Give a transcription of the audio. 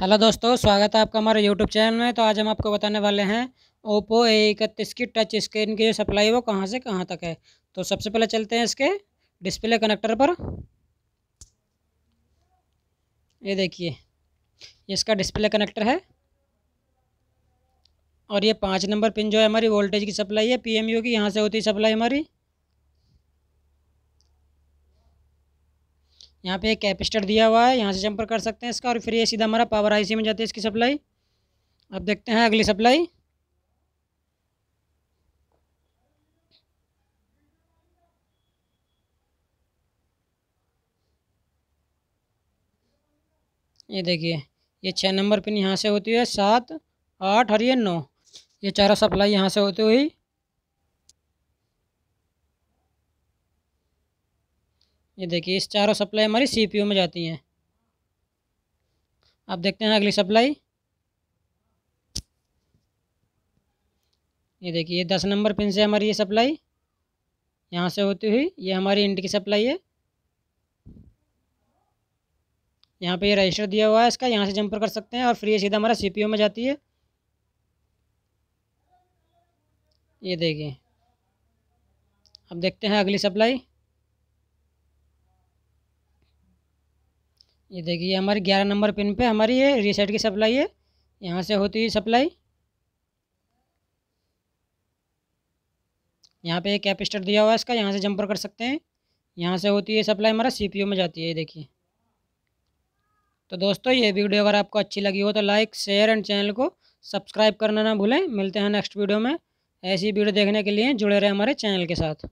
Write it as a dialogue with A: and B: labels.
A: hello दोस्तों स्वागत है आपका हमारे यूट्यूब चैनल में तो आज हम आपको बताने वाले हैं ओप्पो ए इकतीस की टच स्क्रीन की जो सप्लाई है वो कहाँ से कहाँ तक है तो सबसे पहले चलते हैं इसके डिस्प्ले कनेक्टर पर ये देखिए ये इसका डिस्प्ले कनेक्टर है और ये पाँच नंबर पिन जो है हमारी वोल्टेज की सप्लाई है पीएमयू की यहाँ से होती है सप्लाई हमारी यहाँ पे एक कैपेसिटर दिया हुआ है यहाँ से जंपर कर सकते हैं इसका और फिर ये सीधा हमारा पावर आईसी में जाती है इसकी सप्लाई अब देखते हैं अगली सप्लाई ये देखिए ये छः नंबर पिन यहाँ से होती है सात आठ और ये नौ ये चारों सप्लाई यहाँ से होती हुई ये देखिए इस चारों सप्लाई हमारी सीपीयू में जाती हैं आप देखते हैं अगली सप्लाई ये देखिए ये दस नंबर पिन से हमारी ये सप्लाई यहाँ से होती हुई ये हमारी इंट की सप्लाई है यहाँ पे ये रजिस्टर दिया हुआ है इसका यहाँ से जंपर कर सकते हैं और फ्री सीधा हमारा सीपीयू में जाती है ये देखिए अब देखते हैं अगली सप्लाई ये देखिए हमारे ग्यारह नंबर पिन पे हमारी ये रीसेट की सप्लाई है यहाँ से होती है सप्लाई यहाँ पे एक कैपेसिटर दिया हुआ है इसका यहाँ से जंपर कर सकते हैं यहाँ से होती है सप्लाई हमारा सीपीयू में जाती है ये देखिए तो दोस्तों ये वीडियो अगर आपको अच्छी लगी हो तो लाइक शेयर एंड चैनल को सब्सक्राइब करना ना भूलें मिलते हैं नेक्स्ट वीडियो में ऐसी वीडियो देखने के लिए जुड़े रहे हमारे चैनल के साथ